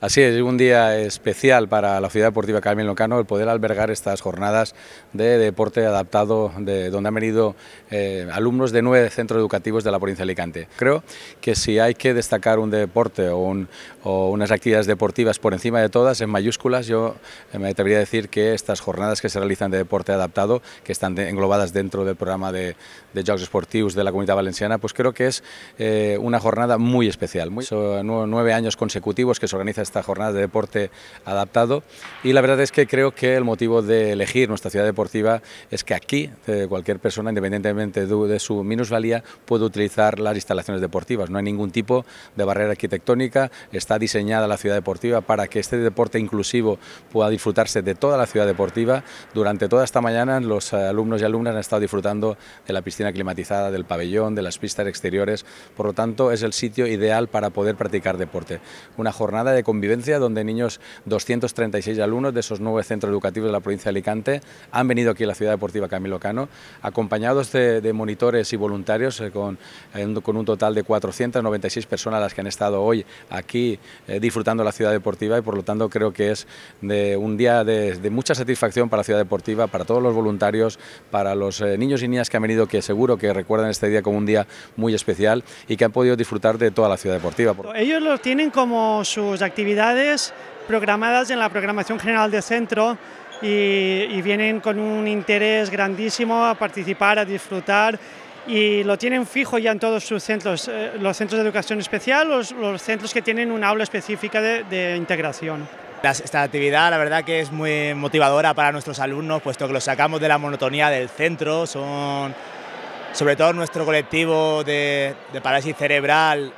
Así es, un día especial para la Ciudad Deportiva Carmen Locano el poder albergar estas jornadas de deporte adaptado, de donde han venido eh, alumnos de nueve centros educativos de la provincia de Alicante. Creo que si hay que destacar un deporte o, unas actividades deportivas por encima de todas, en mayúsculas, yo eh, me atrevería a decir que estas jornadas que se realizan de deporte adaptado, que están englobadas dentro del programa de, de Jocs Esportivos de la Comunidad Valenciana, pues creo que es eh, una jornada muy especial. son nueve años consecutivos que se organizan... ...esta jornada de deporte adaptado y la verdad es que creo que el motivo de elegir nuestra ciudad deportiva es que aquí eh, cualquier persona, independientemente de, su minusvalía, puede utilizar las instalaciones deportivas. No hay ningún tipo de barrera arquitectónica, está diseñada la ciudad deportiva para que este deporte inclusivo pueda disfrutarse de toda la ciudad deportiva. Durante toda esta mañana los alumnos y alumnas han estado disfrutando de la piscina climatizada, del pabellón, de las pistas exteriores, por lo tanto es el sitio ideal para poder practicar deporte. Una jornada de convivencia, donde niños, 236 alumnos de esos nueve centros educativos de la provincia de Alicante, han venido aquí a la ciudad deportiva Camilo Cano, acompañados de, monitores y voluntarios, eh, eh, con, un total de 496 personas las que han estado hoy aquí eh, disfrutando la ciudad deportiva y por lo tanto creo que es de un día de, de mucha satisfacción para la ciudad deportiva, para todos los voluntarios, para los niños y niñas que han venido, que seguro que recuerdan este día como un día muy especial y que han podido disfrutar de toda la ciudad deportiva. Ellos lo tienen como sus actividades actividades programadas en la programación general del centro y, vienen con un interés grandísimo a participar, a disfrutar y lo tienen fijo ya en todos sus centros, eh, los centros de educación especial, los, los centros que tienen un aula específica de, integración. Esta actividad la verdad que es muy motivadora para nuestros alumnos, puesto que los sacamos de la monotonía del centro, son sobre todo nuestro colectivo de, de parálisis cerebral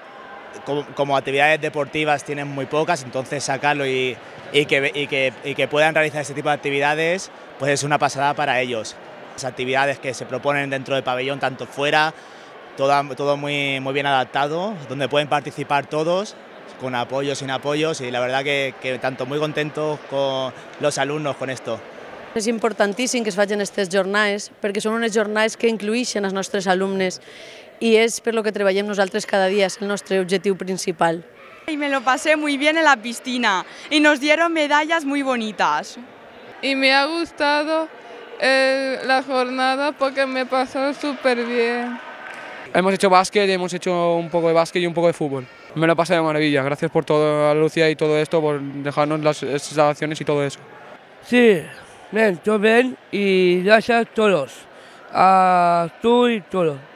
como, actividades deportivas tienen muy pocas, entonces sacarlo y, que, puedan realizar este tipo de actividades, pues es una pasada para ellos. Las actividades que se proponen dentro del pabellón, tanto fuera, todo, muy, bien adaptado, donde pueden participar todos, con apoyos, sin apoyos, y la verdad que, que tanto muy contentos con los alumnos con esto. Es importantísimo que se vayan estos jornales porque son unos jornales que incluyen a nuestros alumnos y es por lo que treballem nosotros cada día, es nuestro objetivo principal. Y me lo pasé muy bien en la piscina y nos dieron medallas muy bonitas. Y me ha gustado eh, la jornada porque me pasó súper bien. Hemos hecho básquet, hemos hecho un poco de básquet y un poco de fútbol. Me lo pasé de maravilla, gracias por todo, a Lucia y todo esto, por dejarnos las, instalaciones y todo eso. Sí, Bien, todo bien y gracias a todos. A tú y todos.